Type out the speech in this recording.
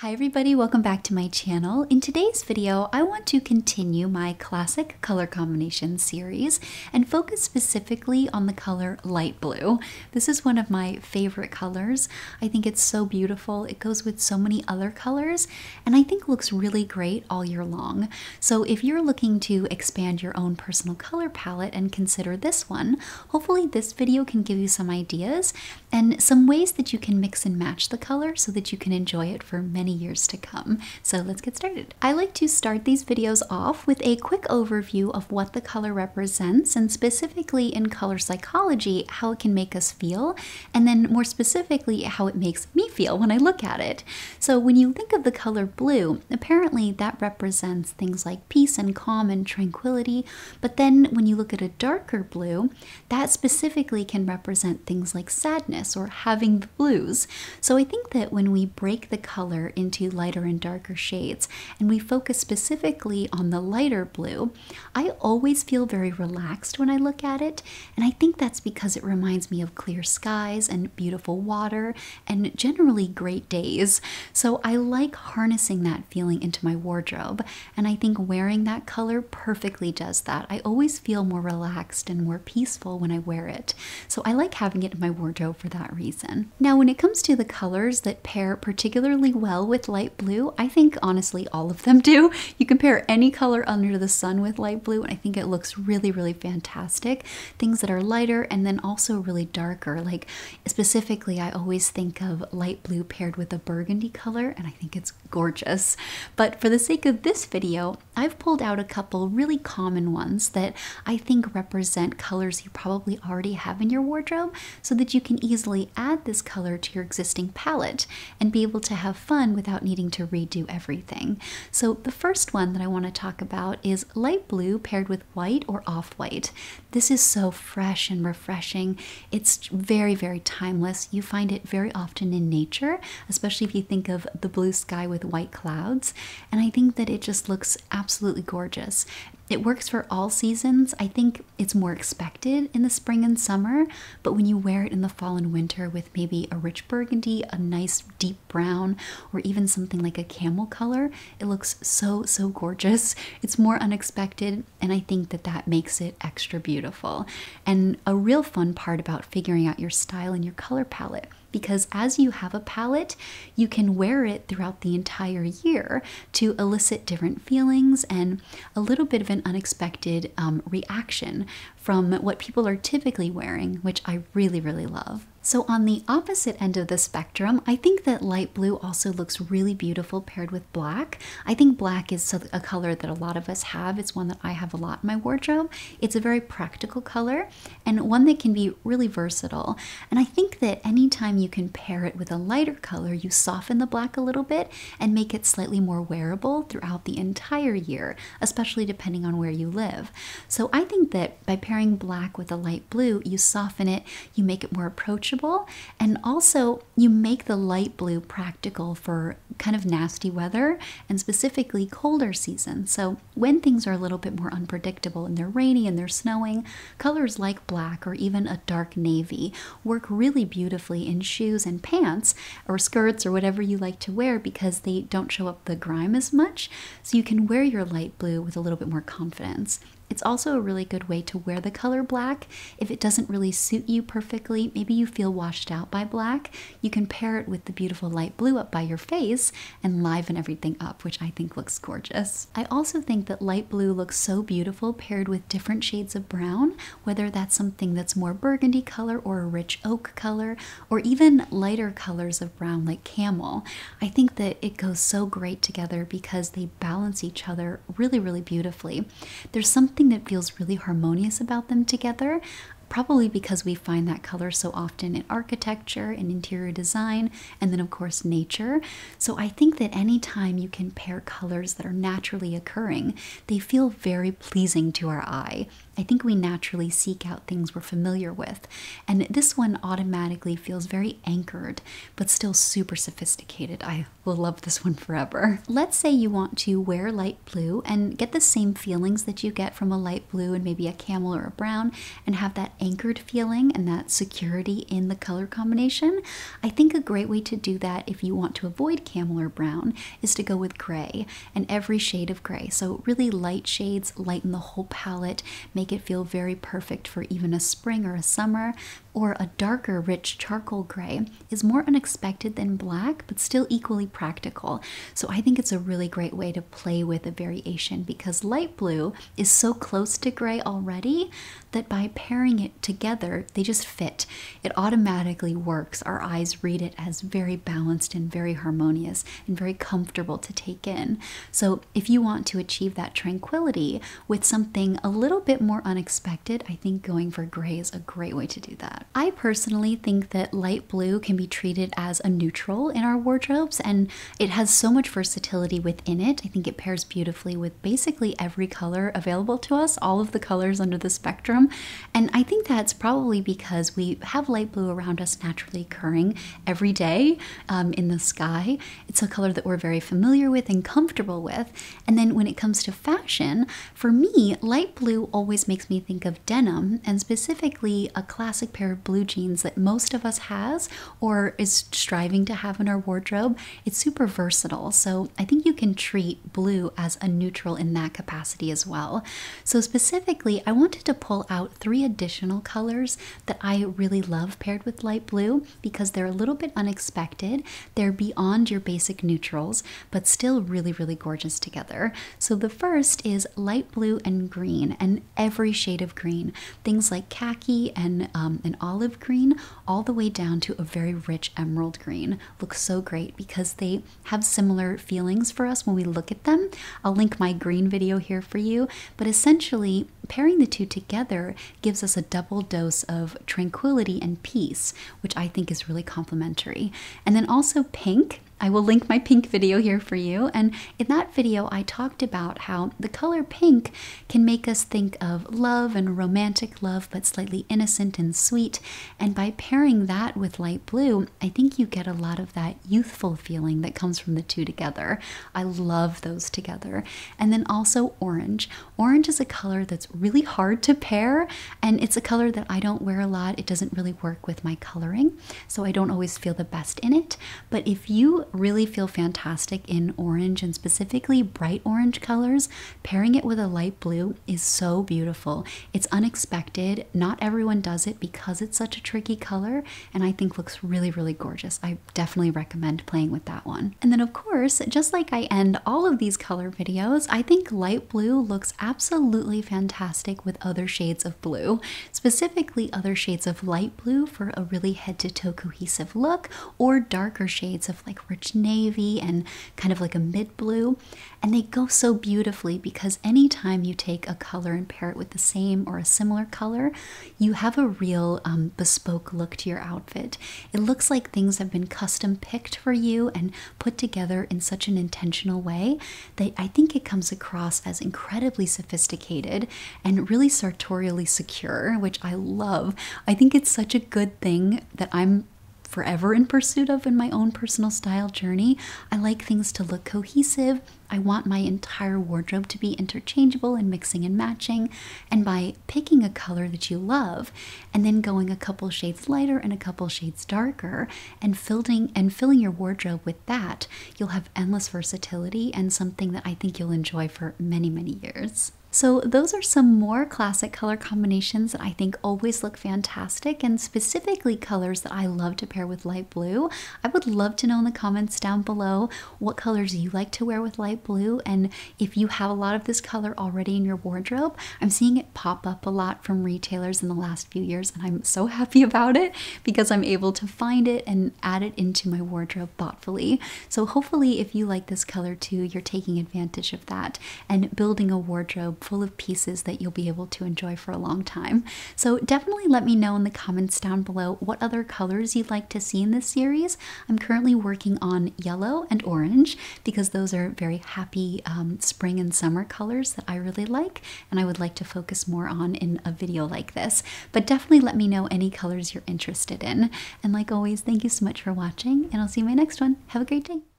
Hi everybody, welcome back to my channel. In today's video, I want to continue my classic color combination series and focus specifically on the color light blue. This is one of my favorite colors. I think it's so beautiful. It goes with so many other colors and I think looks really great all year long. So if you're looking to expand your own personal color palette and consider this one, hopefully this video can give you some ideas and some ways that you can mix and match the color so that you can enjoy it for many many years to come. So let's get started. I like to start these videos off with a quick overview of what the color represents and specifically in color psychology, how it can make us feel, and then more specifically, how it makes me feel when I look at it. So when you think of the color blue, apparently that represents things like peace and calm and tranquility. But then when you look at a darker blue, that specifically can represent things like sadness or having the blues. So I think that when we break the color into lighter and darker shades, and we focus specifically on the lighter blue, I always feel very relaxed when I look at it, and I think that's because it reminds me of clear skies and beautiful water and generally great days. So I like harnessing that feeling into my wardrobe, and I think wearing that color perfectly does that. I always feel more relaxed and more peaceful when I wear it. So I like having it in my wardrobe for that reason. Now, when it comes to the colors that pair particularly well with light blue. I think honestly all of them do. You can pair any color under the sun with light blue and I think it looks really really fantastic. Things that are lighter and then also really darker. Like specifically I always think of light blue paired with a burgundy color and I think it's gorgeous. But for the sake of this video, I've pulled out a couple really common ones that I think represent colors you probably already have in your wardrobe so that you can easily add this color to your existing palette and be able to have fun with without needing to redo everything. So, the first one that I want to talk about is light blue paired with white or off white. This is so fresh and refreshing. It's very, very timeless. You find it very often in nature, especially if you think of the blue sky with white clouds. And I think that it just looks absolutely gorgeous. It works for all seasons. I think it's more expected in the spring and summer, but when you wear it in the fall and winter with maybe a rich burgundy, a nice deep brown, or even something like a camel color, it looks so, so gorgeous. It's more unexpected, and I think that that makes it extra beautiful. And a real fun part about figuring out your style and your color palette because as you have a palette, you can wear it throughout the entire year to elicit different feelings and a little bit of an unexpected um, reaction from what people are typically wearing, which I really, really love. So on the opposite end of the spectrum, I think that light blue also looks really beautiful paired with black. I think black is a color that a lot of us have. It's one that I have a lot in my wardrobe. It's a very practical color and one that can be really versatile. And I think that anytime you can pair it with a lighter color, you soften the black a little bit and make it slightly more wearable throughout the entire year, especially depending on where you live. So I think that by pairing black with a light blue, you soften it, you make it more approachable washable. And also, you make the light blue practical for kind of nasty weather and specifically colder seasons. So, when things are a little bit more unpredictable and they're rainy and they're snowing, colors like black or even a dark navy work really beautifully in shoes and pants or skirts or whatever you like to wear because they don't show up the grime as much. So, you can wear your light blue with a little bit more confidence. It's also a really good way to wear the color black if it doesn't really suit you perfectly. Maybe you feel washed out by black. You can pair it with the beautiful light blue up by your face and liven everything up, which I think looks gorgeous. I also think that light blue looks so beautiful paired with different shades of brown, whether that's something that's more burgundy color or a rich oak color, or even lighter colors of brown like camel. I think that it goes so great together because they balance each other really, really beautifully. There's something something that feels really harmonious about them together. Probably because we find that color so often in architecture and in interior design, and then, of course, nature. So, I think that anytime you can pair colors that are naturally occurring, they feel very pleasing to our eye. I think we naturally seek out things we're familiar with, and this one automatically feels very anchored but still super sophisticated. I will love this one forever. Let's say you want to wear light blue and get the same feelings that you get from a light blue and maybe a camel or a brown and have that anchored feeling and that security in the color combination. I think a great way to do that if you want to avoid camel or brown is to go with gray and every shade of gray. So really light shades lighten the whole palette, make make it feel very perfect for even a spring or a summer, or a darker rich charcoal gray is more unexpected than black but still equally practical. So I think it's a really great way to play with a variation because light blue is so close to gray already that by pairing it together they just fit. It automatically works. Our eyes read it as very balanced and very harmonious and very comfortable to take in. So if you want to achieve that tranquility with something a little bit more unexpected, I think going for gray is a great way to do that that. I personally think that light blue can be treated as a neutral in our wardrobes, and it has so much versatility within it. I think it pairs beautifully with basically every color available to us, all of the colors under the spectrum. And I think that's probably because we have light blue around us naturally occurring every day um, in the sky. It's a color that we're very familiar with and comfortable with. And then when it comes to fashion, for me, light blue always makes me think of denim and specifically a classic pair blue jeans that most of us has or is striving to have in our wardrobe. It's super versatile. So I think you can treat blue as a neutral in that capacity as well. So specifically, I wanted to pull out three additional colors that I really love paired with light blue because they're a little bit unexpected. They're beyond your basic neutrals, but still really, really gorgeous together. So the first is light blue and green and every shade of green. Things like khaki and um, an olive green all the way down to a very rich emerald green. Looks so great because they have similar feelings for us when we look at them. I'll link my green video here for you, but essentially, pairing the two together gives us a double dose of tranquility and peace, which I think is really complementary. And then also pink. I will link my pink video here for you. And in that video, I talked about how the color pink can make us think of love and romantic love, but slightly innocent and sweet. And by pairing that with light blue, I think you get a lot of that youthful feeling that comes from the two together. I love those together. And then also orange. Orange is a color that's really hard to pair and it's a color that I don't wear a lot. It doesn't really work with my coloring, so I don't always feel the best in it. But if you really feel fantastic in orange and specifically bright orange colors, pairing it with a light blue is so beautiful. It's unexpected. Not everyone does it because it's such a tricky color and I think looks really, really gorgeous. I definitely recommend playing with that one. And then of course, just like I end all of these color videos, I think light blue looks absolutely fantastic fantastic with other shades of blue, specifically other shades of light blue for a really head to toe cohesive look, or darker shades of like rich navy and kind of like a mid blue. And they go so beautifully because anytime you take a color and pair it with the same or a similar color, you have a real um, bespoke look to your outfit. It looks like things have been custom picked for you and put together in such an intentional way that I think it comes across as incredibly sophisticated and really sartorially secure, which I love. I think it's such a good thing that I'm forever in pursuit of in my own personal style journey. I like things to look cohesive. I want my entire wardrobe to be interchangeable and mixing and matching. And by picking a color that you love and then going a couple shades lighter and a couple shades darker and filling and filling your wardrobe with that, you'll have endless versatility and something that I think you'll enjoy for many, many years. So those are some more classic color combinations that I think always look fantastic and specifically colors that I love to pair with light blue. I would love to know in the comments down below what colors you like to wear with light blue and if you have a lot of this color already in your wardrobe. I'm seeing it pop up a lot from retailers in the last few years and I'm so happy about it because I'm able to find it and add it into my wardrobe thoughtfully. So hopefully if you like this color too, you're taking advantage of that and building a wardrobe full of pieces that you'll be able to enjoy for a long time. So definitely let me know in the comments down below what other colors you'd like to see in this series. I'm currently working on yellow and orange because those are very happy um, spring and summer colors that I really like and I would like to focus more on in a video like this. But definitely let me know any colors you're interested in. And like always, thank you so much for watching and I'll see you in my next one. Have a great day.